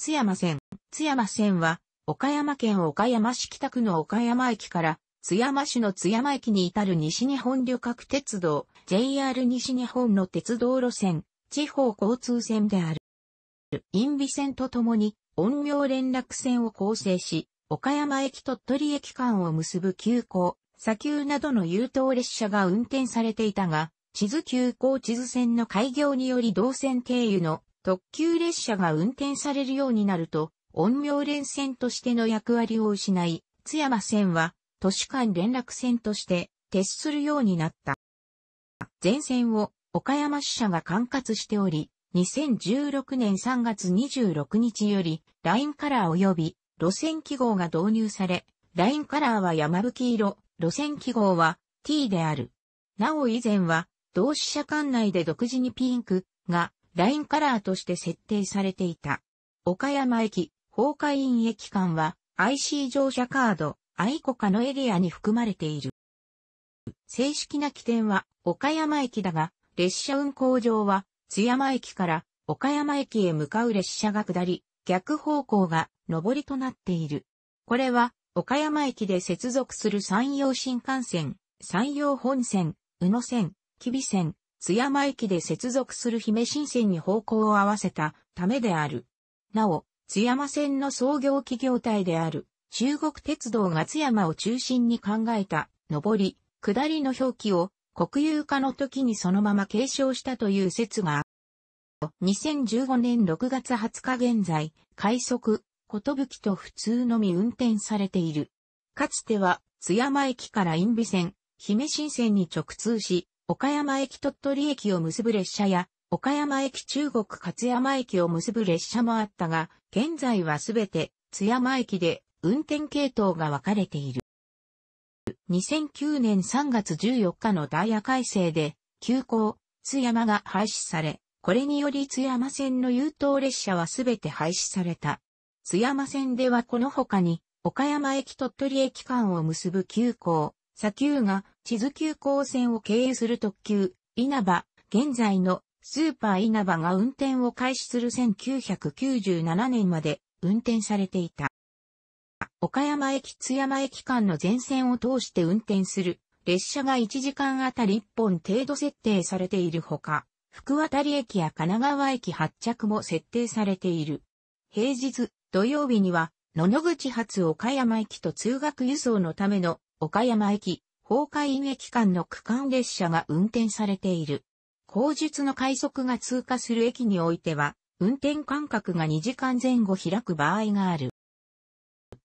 津山線。津山線は、岡山県岡山市北区の岡山駅から、津山市の津山駅に至る西日本旅客鉄道、JR 西日本の鉄道路線、地方交通線である。陰備線とともに、音量連絡線を構成し、岡山駅鳥取駅間を結ぶ急行、砂丘などの優等列車が運転されていたが、地図急行地図線の開業により動線経由の特急列車が運転されるようになると、音明連線としての役割を失い、津山線は都市間連絡線として徹するようになった。全線を岡山支社が管轄しており、2016年3月26日より、ラインカラー及び路線記号が導入され、ラインカラーは山吹色、路線記号は T である。なお以前は、同志社管内で独自にピンクがラインカラーとして設定されていた。岡山駅、崩壊院駅間は IC 乗車カード、愛子化のエリアに含まれている。正式な起点は岡山駅だが、列車運行上は津山駅から岡山駅へ向かう列車が下り、逆方向が上りとなっている。これは岡山駅で接続する山陽新幹線、山陽本線、宇野線、吉備線、津山駅で接続する姫新線に方向を合わせたためである。なお、津山線の創業企業体である中国鉄道が津山を中心に考えた上り、下りの表記を国有化の時にそのまま継承したという説がある。2015年6月20日現在、快速、ことぶきと普通のみ運転されている。かつては津山駅から因美線、姫新線に直通し、岡山駅鳥取駅を結ぶ列車や、岡山駅中国勝山駅を結ぶ列車もあったが、現在はすべて津山駅で運転系統が分かれている。2009年3月14日のダイヤ改正で、急行、津山が廃止され、これにより津山線の優等列車はすべて廃止された。津山線ではこの他に、岡山駅鳥取駅間を結ぶ急行、砂丘が地図急行線を経由する特急、稲葉、現在のスーパー稲葉が運転を開始する1997年まで運転されていた。岡山駅津山駅間の全線を通して運転する列車が1時間あたり1本程度設定されているほか、福渡駅や神奈川駅発着も設定されている。平日、土曜日には、野々口発岡山駅と通学輸送のための岡山駅、崩壊駅間の区間列車が運転されている。後述の快速が通過する駅においては、運転間隔が2時間前後開く場合がある。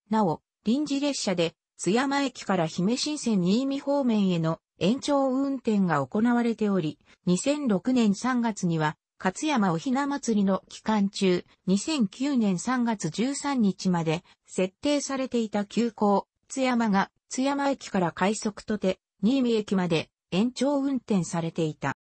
なお、臨時列車で津山駅から姫新線新見方面への延長運転が行われており、2006年3月には、勝山おひな祭りの期間中、2009年3月13日まで設定されていた急行、津山が津山駅から快速とて、新見駅まで延長運転されていた。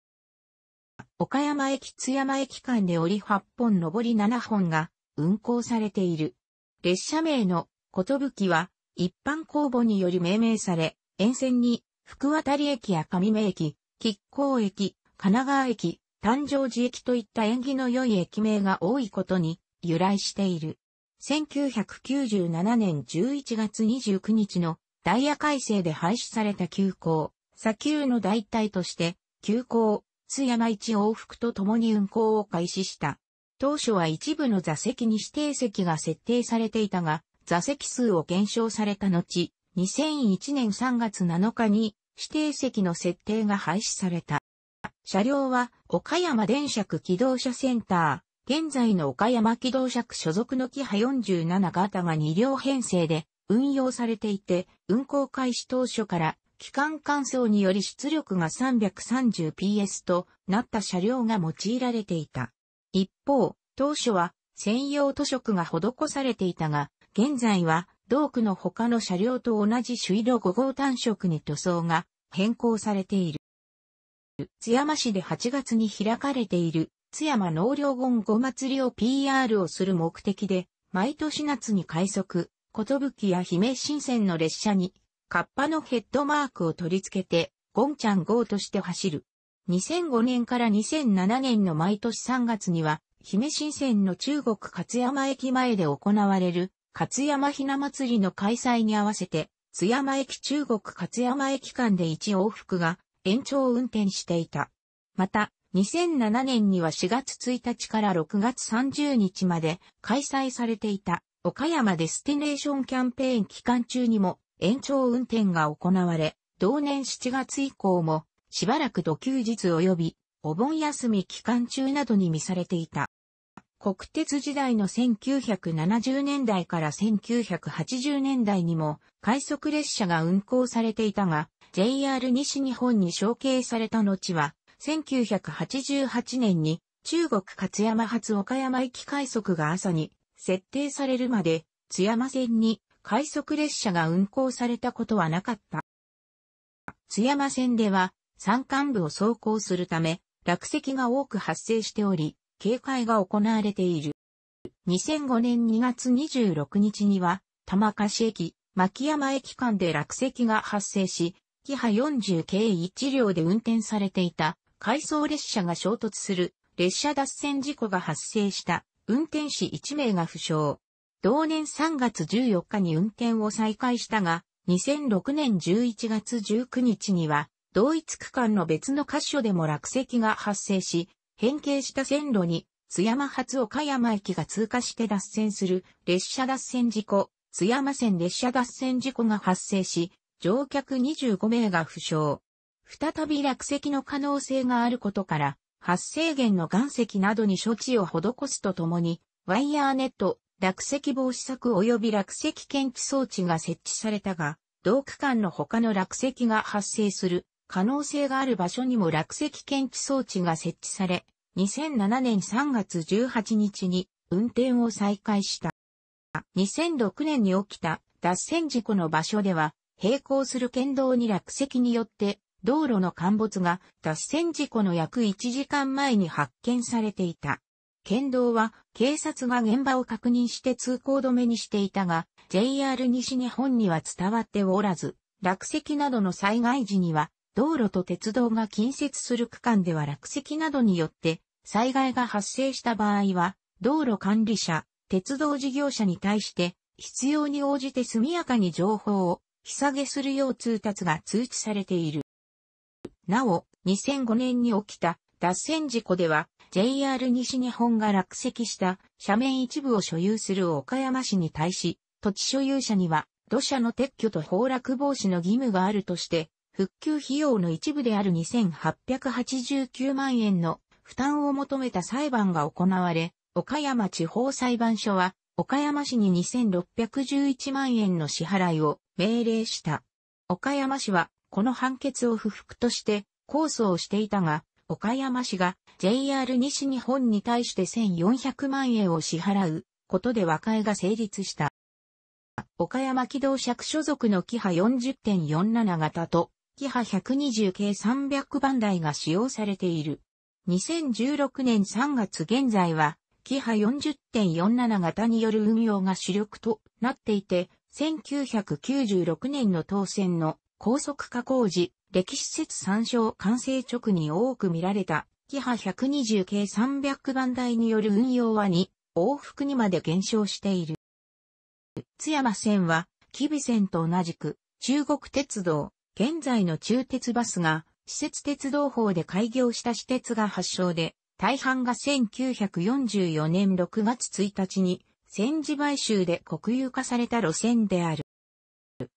岡山駅津山駅間で折り8本上り7本が運行されている。列車名のことぶきは一般公募により命名され、沿線に福渡駅や上目駅、吉光駅、神奈川駅、誕生寺駅といった縁起の良い駅名が多いことに由来している。1997年11月29日のダイヤ改正で廃止された急行、砂丘の代替として、急行、津山一往復と共に運行を開始した。当初は一部の座席に指定席が設定されていたが、座席数を減少された後、2001年3月7日に指定席の設定が廃止された。車両は岡山電車区機動車センター、現在の岡山機動車区所属のキハ47型が2両編成で運用されていて、運行開始当初から機関乾燥により出力が 330PS となった車両が用いられていた。一方、当初は専用塗色が施されていたが、現在は同区の他の車両と同じ水色5号単色に塗装が変更されている。津山市で8月に開かれている津山農業言語祭りを PR をする目的で、毎年夏に快速、ことぶきや姫新線の列車に、カッパのヘッドマークを取り付けて、ゴンちゃん号として走る。2005年から2007年の毎年3月には、姫新線の中国勝山駅前で行われる、勝山ひな祭りの開催に合わせて、津山駅中国勝山駅間で1往復が延長運転していた。また、2007年には4月1日から6月30日まで開催されていた岡山デスティネーションキャンペーン期間中にも延長運転が行われ、同年7月以降もしばらく土休日及びお盆休み期間中などに見されていた。国鉄時代の1970年代から1980年代にも快速列車が運行されていたが、JR 西日本に承継された後は1988年に中国勝山発岡山行き快速が朝に設定されるまで津山線に快速列車が運行されたことはなかった。津山線では山間部を走行するため落石が多く発生しており、警戒が行われている。2005年2月26日には玉子駅、牧山駅間で落石が発生し、キハ40系1両で運転されていた回送列車が衝突する列車脱線事故が発生した運転士1名が負傷。同年3月14日に運転を再開したが、2006年11月19日には、同一区間の別の箇所でも落石が発生し、変形した線路に津山発岡山駅が通過して脱線する列車脱線事故、津山線列車脱線事故が発生し、乗客25名が負傷。再び落石の可能性があることから、発生源の岩石などに処置を施すとともに、ワイヤーネット、落石防止策及び落石検知装置が設置されたが、同区間の他の落石が発生する可能性がある場所にも落石検知装置が設置され、2007年3月18日に運転を再開した。2006年に起きた脱線事故の場所では、並行する県道に落石によって道路の陥没が脱線事故の約1時間前に発見されていた。県道は警察が現場を確認して通行止めにしていたが、JR 西日本には伝わっておらず、落石などの災害時には、道路と鉄道が近接する区間では落石などによって災害が発生した場合は、道路管理者、鉄道事業者に対して必要に応じて速やかに情報を、日下げするよう通達が通知されている。なお、2005年に起きた脱線事故では JR 西日本が落石した斜面一部を所有する岡山市に対し、土地所有者には土砂の撤去と崩落防止の義務があるとして、復旧費用の一部である2889万円の負担を求めた裁判が行われ、岡山地方裁判所は、岡山市に2611万円の支払いを命令した。岡山市はこの判決を不服として控訴をしていたが、岡山市が JR 西日本に対して1400万円を支払うことで和解が成立した。岡山機動尺所属のキハ40.47型と、キハ120系300番台が使用されている。2016年3月現在は、キハ40.47型による運用が主力となっていて、1996年の当選の高速化工事、歴史説参照完成直に多く見られた、キハ120系300番台による運用は2、往復にまで減少している。津山線は、キビ線と同じく、中国鉄道、現在の中鉄バスが、施設鉄道法で開業した私鉄が発祥で、大半が1944年6月1日に、戦時買収で国有化された路線である。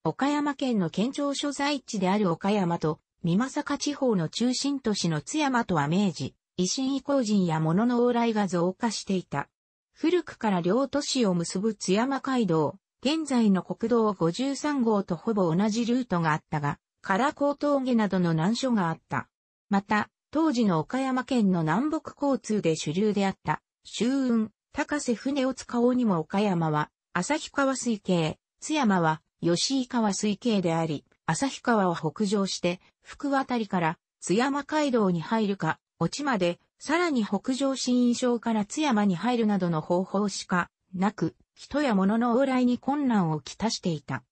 岡山県の県庁所在地である岡山と、美作地方の中心都市の津山とは明治、維新移行人や物の往来が増加していた。古くから両都市を結ぶ津山街道、現在の国道53号とほぼ同じルートがあったが、唐高峠などの難所があった。また、当時の岡山県の南北交通で主流であった、周運、高瀬船を使おうにも岡山は、旭川水系、津山は、吉井川水系であり、旭川を北上して、福渡りから津山街道に入るか、落ちまで、さらに北上新印象から津山に入るなどの方法しかなく、人や物の往来に困難をきたしていた。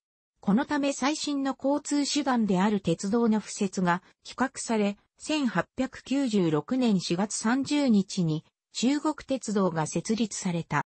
このため最新の交通手段である鉄道の付設が比較され、1896年4月30日に中国鉄道が設立された。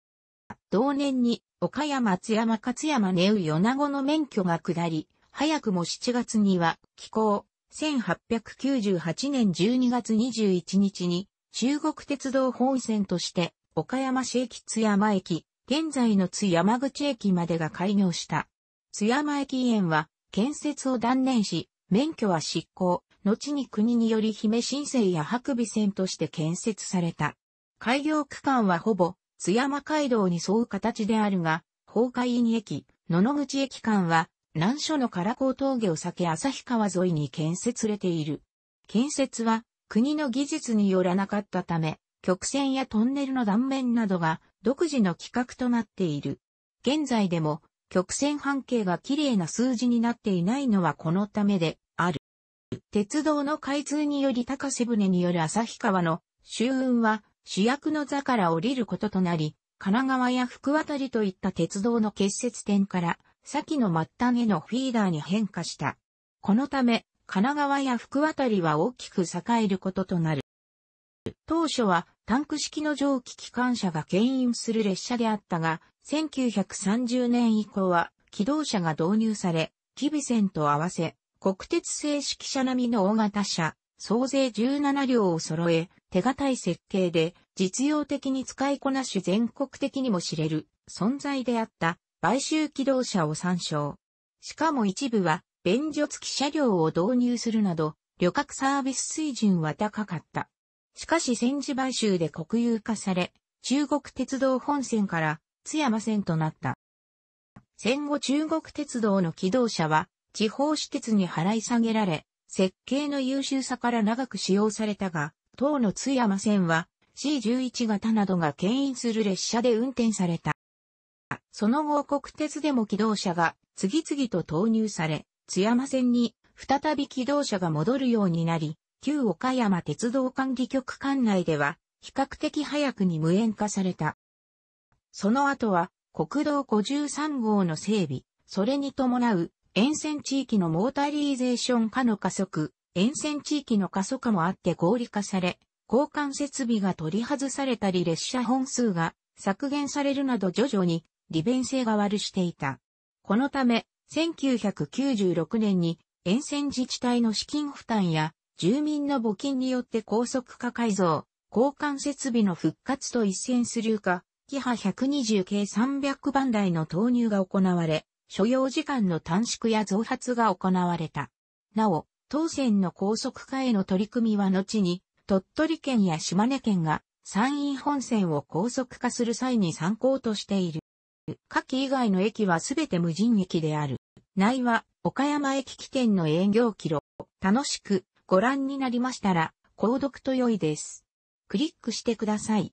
同年に岡山津山勝山根与米子の免許が下り、早くも7月には寄港、1898年12月21日に中国鉄道本線として岡山市駅津山駅、現在の津山口駅までが開業した。津山駅園は建設を断念し、免許は執行、後に国により姫新生や白尾線として建設された。開業区間はほぼ津山街道に沿う形であるが、崩壊院駅、野々口駅間は、難所の唐高峠を避け旭川沿いに建設されている。建設は、国の技術によらなかったため、曲線やトンネルの断面などが独自の規格となっている。現在でも曲線半径が綺麗な数字になっていないのはこのためである。鉄道の開通により高瀬船による旭川の周運は主役の座から降りることとなり、神奈川や福渡りといった鉄道の結節点から、先の末端へのフィーダーに変化した。このため、神奈川や福渡りは大きく栄えることとなる。当初はタンク式の蒸気機関車が牽引する列車であったが、1930年以降は機動車が導入され、キビセンと合わせ、国鉄正式車並みの大型車、総勢17両を揃え、手堅い設計で実用的に使いこなし全国的にも知れる存在であった買収機動車を参照。しかも一部は便所付き車両を導入するなど旅客サービス水準は高かった。しかし戦時買収で国有化され、中国鉄道本線から津山線となった。戦後中国鉄道の機動車は地方私鉄に払い下げられ、設計の優秀さから長く使用されたが、東の津山線は C11 型などが牽引する列車で運転された。その後国鉄でも機動車が次々と投入され、津山線に再び機動車が戻るようになり、旧岡山鉄道管理局管内では比較的早くに無縁化された。その後は国道53号の整備、それに伴う沿線地域のモータリーゼーション化の加速、沿線地域の過疎化もあって合理化され、交換設備が取り外されたり列車本数が削減されるなど徐々に利便性が悪していた。このため、1996年に沿線自治体の資金負担や住民の募金によって高速化改造、交換設備の復活と一線するか、キハ120系300番台の投入が行われ、所要時間の短縮や増発が行われた。なお、当選の高速化への取り組みは後に、鳥取県や島根県が山陰本線を高速化する際に参考としている。下記以外の駅はすべて無人駅である。内は岡山駅起点の営業録を楽しくご覧になりましたら、購読と良いです。クリックしてください。